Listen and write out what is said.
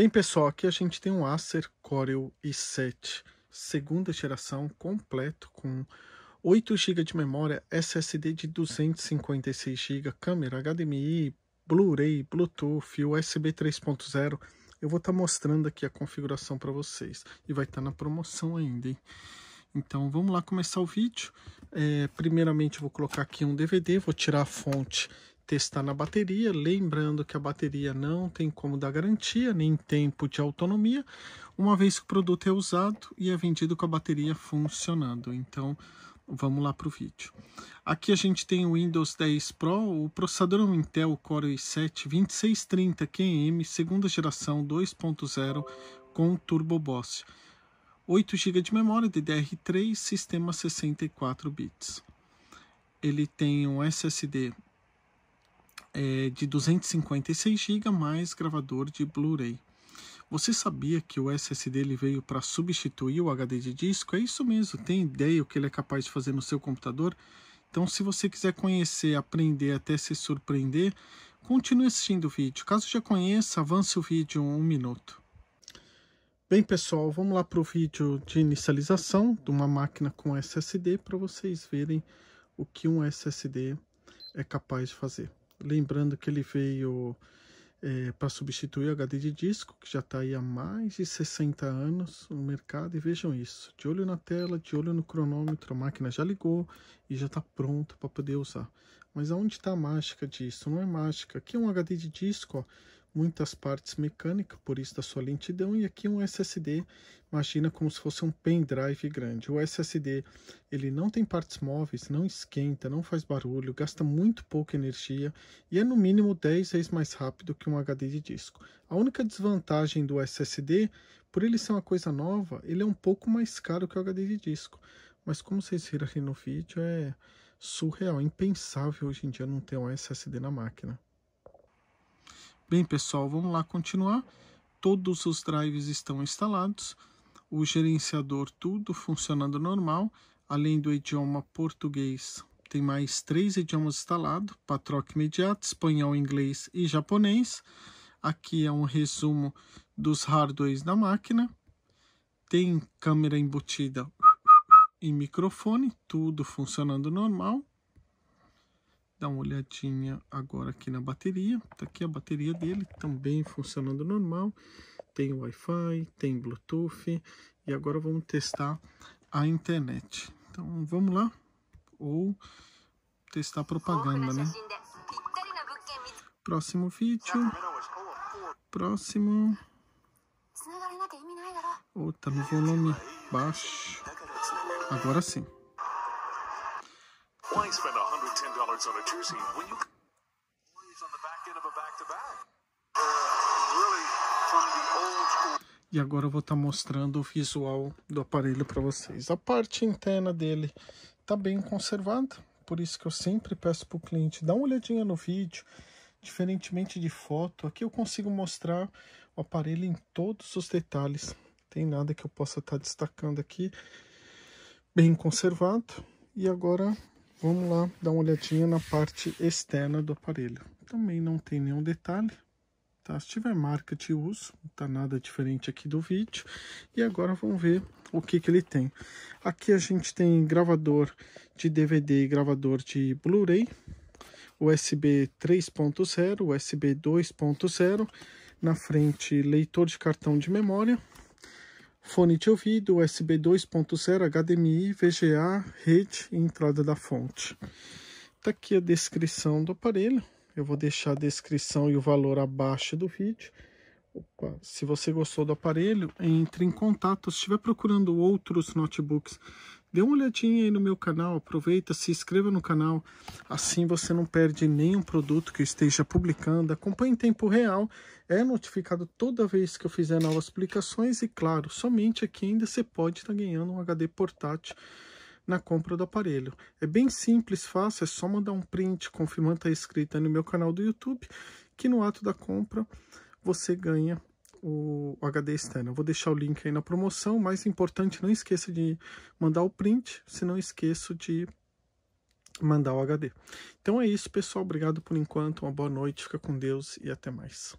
Bem, pessoal, aqui a gente tem um Acer Corel i7 segunda geração completo com 8 GB de memória, SSD de 256 GB, câmera HDMI, Blu-ray, Bluetooth, USB 3.0. Eu vou estar tá mostrando aqui a configuração para vocês e vai estar tá na promoção ainda, hein? Então vamos lá começar o vídeo. É, primeiramente vou colocar aqui um DVD, vou tirar a fonte testar na bateria, lembrando que a bateria não tem como dar garantia nem tempo de autonomia, uma vez que o produto é usado e é vendido com a bateria funcionando. Então, vamos lá para o vídeo. Aqui a gente tem o Windows 10 Pro, o processador é um Intel Core i7-2630QM, segunda geração 2.0 com Turbo Boss. 8 GB de memória DDR3, sistema 64 bits. Ele tem um SSD é, de 256 GB mais gravador de Blu-ray. Você sabia que o SSD ele veio para substituir o HD de disco? É isso mesmo, tem ideia o que ele é capaz de fazer no seu computador? Então, se você quiser conhecer, aprender, até se surpreender, continue assistindo o vídeo. Caso já conheça, avance o vídeo um minuto. Bem, pessoal, vamos lá para o vídeo de inicialização de uma máquina com SSD para vocês verem o que um SSD é capaz de fazer. Lembrando que ele veio é, para substituir HD de disco, que já está aí há mais de 60 anos no mercado. E vejam isso, de olho na tela, de olho no cronômetro, a máquina já ligou e já está pronta para poder usar. Mas aonde está a mágica disso? Não é mágica. Aqui é um HD de disco ó, muitas partes mecânicas, por isso da sua lentidão, e aqui um SSD, imagina como se fosse um pendrive grande. O SSD, ele não tem partes móveis, não esquenta, não faz barulho, gasta muito pouca energia e é no mínimo 10 vezes mais rápido que um HD de disco. A única desvantagem do SSD, por ele ser uma coisa nova, ele é um pouco mais caro que o HD de disco. Mas como vocês viram aqui no vídeo, é surreal, é impensável hoje em dia não ter um SSD na máquina. Bem, pessoal, vamos lá continuar. Todos os drives estão instalados, o gerenciador tudo funcionando normal, além do idioma português. Tem mais três idiomas instalados, para Imediato, espanhol, inglês e japonês. Aqui é um resumo dos hardwares da máquina. Tem câmera embutida e microfone, tudo funcionando normal dar uma olhadinha agora aqui na bateria. Tá aqui a bateria dele, também funcionando normal. Tem Wi-Fi, tem Bluetooth. E agora vamos testar a internet. Então vamos lá. Ou testar propaganda, né? Próximo vídeo. Próximo. Ou oh, tá no volume baixo. Agora sim. Why spend $110 on a jersey when you on the back end of a back-to-back? Uh, e agora eu vou estar tá mostrando o visual do aparelho para vocês. A parte interna dele está bem conservada, por isso que eu sempre peço para o cliente dar uma olhadinha no vídeo. Diferentemente de foto, aqui eu consigo mostrar o aparelho em todos os detalhes. Tem nada que eu possa estar tá destacando aqui. Bem conservado. E agora Vamos lá dar uma olhadinha na parte externa do aparelho. Também não tem nenhum detalhe, tá? Se tiver marca de uso, não tá nada diferente aqui do vídeo. E agora vamos ver o que que ele tem. Aqui a gente tem gravador de DVD e gravador de Blu-ray, USB 3.0, USB 2.0, na frente leitor de cartão de memória, fone de ouvido, USB 2.0, HDMI, VGA, rede e entrada da fonte. Tá aqui a descrição do aparelho. Eu vou deixar a descrição e o valor abaixo do vídeo. Opa, se você gostou do aparelho, entre em contato. Se estiver procurando outros notebooks Dê uma olhadinha aí no meu canal, aproveita, se inscreva no canal, assim você não perde nenhum produto que eu esteja publicando. Acompanhe em tempo real, é notificado toda vez que eu fizer novas publicações e, claro, somente aqui ainda você pode estar tá ganhando um HD portátil na compra do aparelho. É bem simples, fácil, é só mandar um print confirmando a inscrita tá no meu canal do YouTube, que no ato da compra você ganha o HD externo. Eu vou deixar o link aí na promoção. Mais importante, não esqueça de mandar o print, se não esqueço de mandar o HD. Então é isso, pessoal. Obrigado por enquanto. Uma boa noite. Fica com Deus e até mais.